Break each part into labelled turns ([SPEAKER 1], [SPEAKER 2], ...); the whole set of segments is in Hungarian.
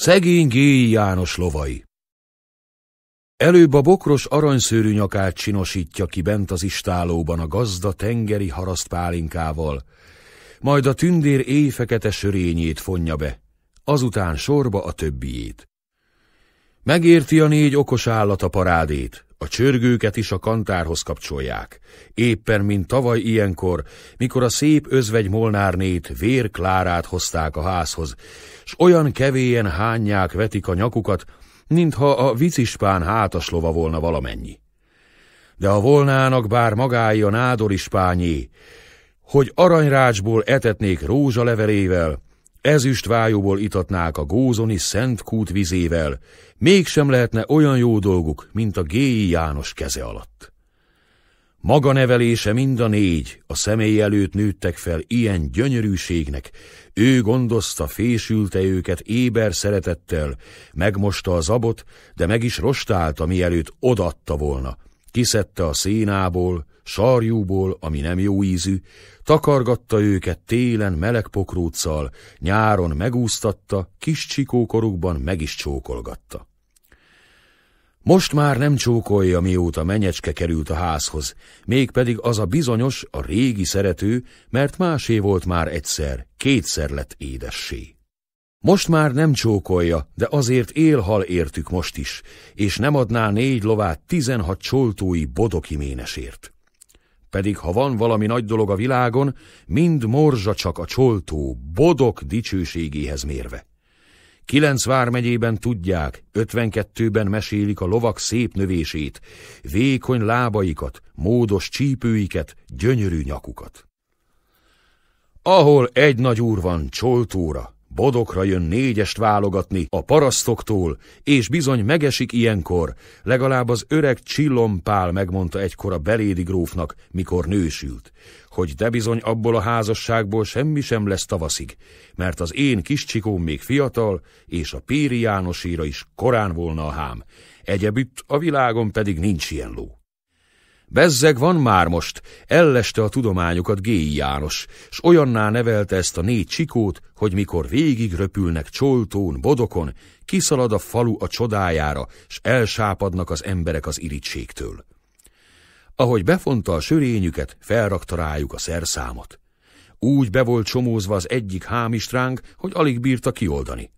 [SPEAKER 1] Szegény Géi János lovai. Előbb a bokros aranyszőrű nyakát csinosítja ki bent az istálóban a gazda tengeri harasztpálinkával, majd a tündér éjfekete sörényét fonja be, azután sorba a többiét. Megérti a négy okos állat a parádét, a csörgőket is a kantárhoz kapcsolják. Éppen, mint tavaly ilyenkor, mikor a szép özvegy Molnárnét Vérklárát hozták a házhoz, s olyan kevéjen hányják vetik a nyakukat, mintha a vicispán hátaslova volna valamennyi. De a volnának bár magája nádor nádorispányé, hogy aranyrácsból etetnék rózsalevelével, ezüst vájóból itatnák a gózoni szent kút vizével, mégsem lehetne olyan jó dolguk, mint a Géi János keze alatt. Maga nevelése mind a négy a személy előtt nőttek fel ilyen gyönyörűségnek, ő gondozta, fésülte őket éber szeretettel, megmosta az abot, de meg is rostálta, mielőtt odatta volna, kiszedte a szénából, sarjúból, ami nem jó ízű, takargatta őket télen meleg pokróccal, nyáron megúsztatta, kis csikókorukban meg is csókolgatta. Most már nem csókolja, mióta menyecske került a házhoz, mégpedig az a bizonyos, a régi szerető, mert másé volt már egyszer, kétszer lett édessé. Most már nem csókolja, de azért élhal értük most is, és nem adná négy lovát tizenhat csoltói bodoki ménesért. Pedig ha van valami nagy dolog a világon, mind morzsa csak a csoltó, bodok dicsőségéhez mérve. Kilenc vármegyében tudják, 52-ben mesélik a lovak szép növését, vékony lábaikat, módos csípőiket, gyönyörű nyakukat. Ahol egy nagy úr van csoltóra, Bodokra jön négyest válogatni a parasztoktól, és bizony megesik ilyenkor, legalább az öreg Csillompál megmondta egykor a belédi grófnak, mikor nősült, hogy de bizony abból a házasságból semmi sem lesz tavaszig, mert az én kis csikóm még fiatal, és a Péri Jánosira is korán volna a hám, egyebütt a világon pedig nincs ilyen ló. Bezzeg van már most, elleste a tudományokat Géi János, s olyanná nevelte ezt a négy csikót, hogy mikor végig röpülnek csoltón, bodokon, kiszalad a falu a csodájára, s elsápadnak az emberek az irítségtől. Ahogy befonta a sörényüket, felrakta rájuk a szerszámot. Úgy be volt csomózva az egyik hámistránk, hogy alig bírta kioldani.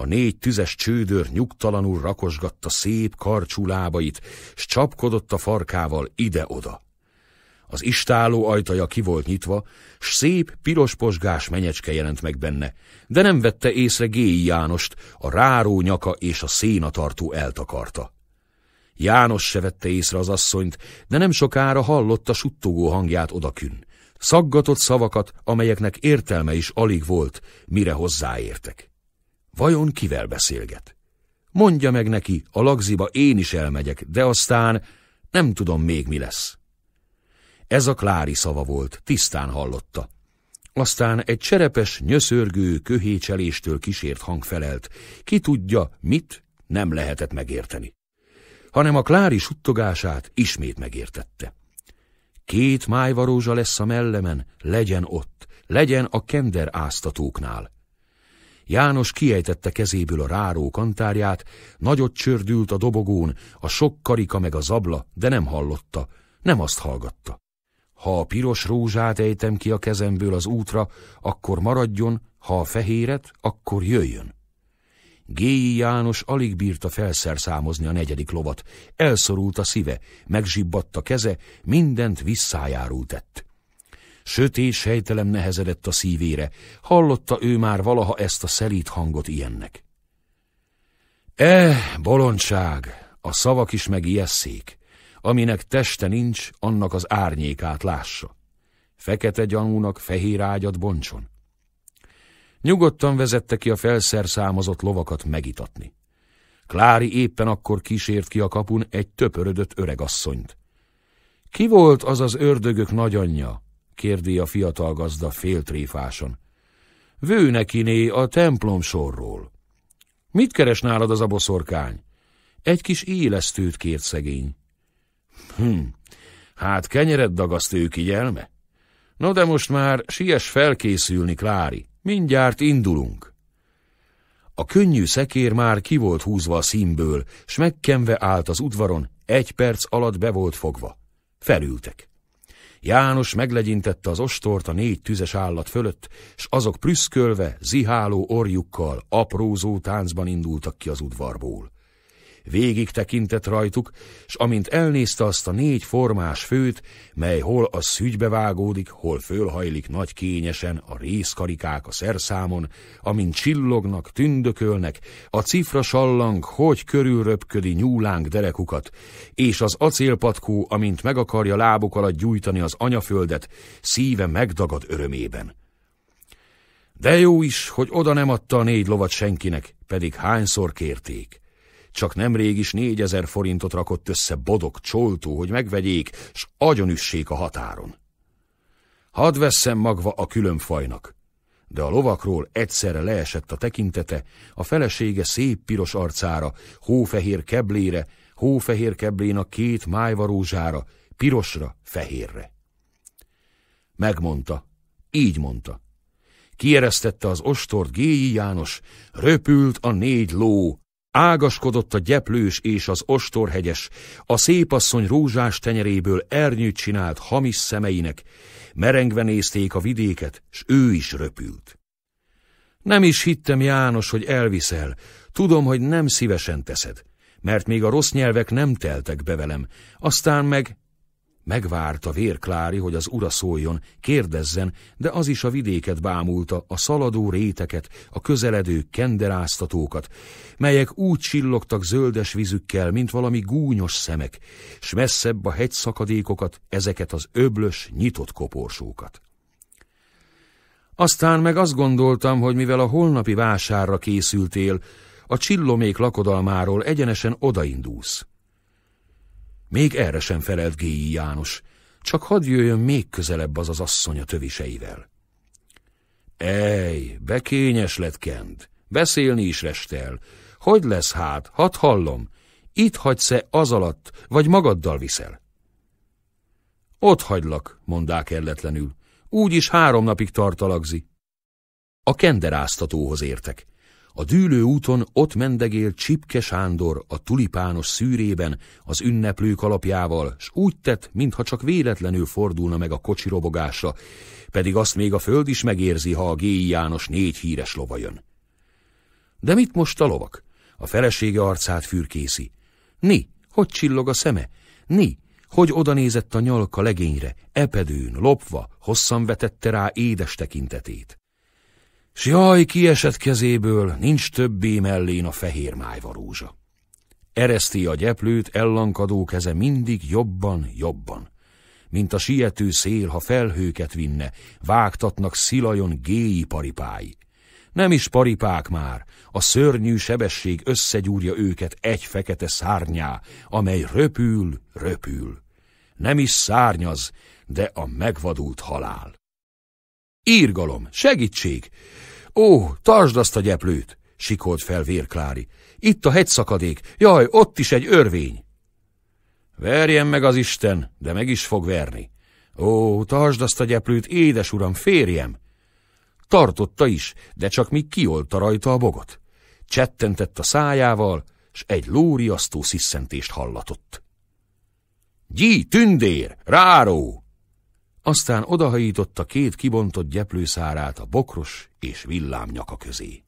[SPEAKER 1] A négy tüzes csődör nyugtalanul rakosgatta szép karcsú lábait, s csapkodott a farkával ide-oda. Az istáló ajtaja ki volt nyitva, s szép, piros posgás menyecske jelent meg benne, de nem vette észre Géi Jánost, a ráró nyaka és a szénatartó eltakarta. János se vette észre az asszonyt, de nem sokára hallotta suttogó hangját odakün. Szaggatott szavakat, amelyeknek értelme is alig volt, mire hozzáértek. Vajon kivel beszélget? Mondja meg neki, a lagziba én is elmegyek, de aztán nem tudom még mi lesz. Ez a Klári szava volt, tisztán hallotta. Aztán egy cserepes, nyöszörgő, köhécseléstől kísért hang felelt. Ki tudja, mit nem lehetett megérteni. Hanem a Klári suttogását ismét megértette. Két májvarózsa lesz a mellemen, legyen ott, legyen a kender áztatóknál. János kiejtette kezéből a ráró kantárját, nagyot csördült a dobogón, a sok karika meg a zabla, de nem hallotta, nem azt hallgatta. Ha a piros rózsát ejtem ki a kezemből az útra, akkor maradjon, ha a fehéret, akkor jöjjön. Géi János alig bírta felszerszámozni a negyedik lovat. Elszorult a szíve, megzsibbadt a keze, mindent visszájárult tett. Sötét sejtelem nehezedett a szívére, hallotta ő már valaha ezt a szelít hangot ilyennek. Eh, bolondság, a szavak is megijesszék, aminek teste nincs, annak az árnyékát lássa. Fekete gyanúnak fehér ágyat boncson. Nyugodtan vezette ki a felszerszámozott lovakat megitatni. Klári éppen akkor kísért ki a kapun egy töpörödött öregasszonyt. Ki volt az az ördögök nagyanyja, kérdi a fiatal gazda féltréfáson. Vő nekiné a templom sorról. Mit keres nálad az a boszorkány? Egy kis élesztőt kért szegény. Hm, hát kenyered dagaszt ők igyelme? No de most már siess felkészülni, Klári, mindjárt indulunk. A könnyű szekér már ki volt húzva a színből, s megkenve állt az udvaron, egy perc alatt be volt fogva. Felültek. János meglegyintette az ostort a négy tüzes állat fölött, s azok prüszkölve, ziháló orjukkal, aprózó táncban indultak ki az udvarból végig tekintett rajtuk, s amint elnézte azt a négy formás főt, mely hol a szügybe vágódik, hol fölhajlik nagy kényesen a részkarikák a szerszámon, amint csillognak, tündökölnek, a cifra sallang hogy körülröpködi nyúlánk derekukat, és az acélpatkó, amint meg akarja lábuk alatt gyújtani az anyaföldet, szíve megdagad örömében. De jó is, hogy oda nem adta a négy lovat senkinek, pedig hányszor kérték. Csak nemrég is négyezer forintot rakott össze bodog csoltó, hogy megvegyék, s agyonüssék a határon. Hadd vesszem magva a különfajnak, de a lovakról egyszerre leesett a tekintete, a felesége szép piros arcára, hófehér keblére, hófehér keblén a két májvarózsára, pirosra, fehérre. Megmondta, így mondta. Kieresztette az ostort Géi János, röpült a négy ló, Ágaskodott a gyeplős és az ostorhegyes, a szépasszony rózsás tenyeréből ernyőt csinált hamis szemeinek, merengve nézték a vidéket, s ő is röpült. Nem is hittem, János, hogy elviszel, tudom, hogy nem szívesen teszed, mert még a rossz nyelvek nem teltek be velem, aztán meg Megvárta vérklári, hogy az ura szóljon, kérdezzen, de az is a vidéket bámulta, a szaladó réteket, a közeledő kenderáztatókat, melyek úgy csillogtak zöldes vízükkel, mint valami gúnyos szemek, s messzebb a hegyszakadékokat, ezeket az öblös, nyitott koporsókat. Aztán meg azt gondoltam, hogy mivel a holnapi vásárra készültél, a csillomék lakodalmáról egyenesen odaindulsz. Még erre sem felelt Géi János, csak hadd jöjjön még közelebb az az asszony a töviseivel. Ej, bekényes lett Kent, beszélni is restel. Hogy lesz hát, hadd hallom, itt hagysz-e az alatt, vagy magaddal viszel? Ott hagylak, mondák elletlenül, úgyis három napig tartalagzi. A kenderáztatóhoz értek. A dűlő úton ott mendegél Csipke Sándor a tulipános szűrében, az ünneplők alapjával, s úgy tett, mintha csak véletlenül fordulna meg a kocsi robogásra, pedig azt még a föld is megérzi, ha a Géi János négy híres lova jön. De mit most a lovak? A felesége arcát fürkészi. Ni, hogy csillog a szeme? Ni, hogy odanézett a nyalka legényre, epedőn, lopva, hosszan vetette rá édes tekintetét. S jaj, kiesett kezéből, nincs többé mellén a fehér májva Ereszti a gyeplőt, ellankadó keze mindig jobban, jobban. Mint a siető szél, ha felhőket vinne, vágtatnak szilajon géi paripái. Nem is paripák már, a szörnyű sebesség összegyúrja őket egy fekete szárnyá, amely röpül, röpül. Nem is szárnyaz, de a megvadult halál. Írgalom, segítség! Ó, tartsd azt a gyeplőt! sikolt fel vérklári. Itt a hegyszakadék, jaj, ott is egy örvény! Verjen meg az Isten, de meg is fog verni. Ó, tartsd azt a gyeplőt, édes uram, férjem! Tartotta is, de csak míg kiolta rajta a bogot. Csettentett a szájával, s egy lóriasztó sziszentést hallatott. Gyí, tündér, ráró! aztán odahajította két kibontott gyeplőszárát a bokros és villám nyaka közé.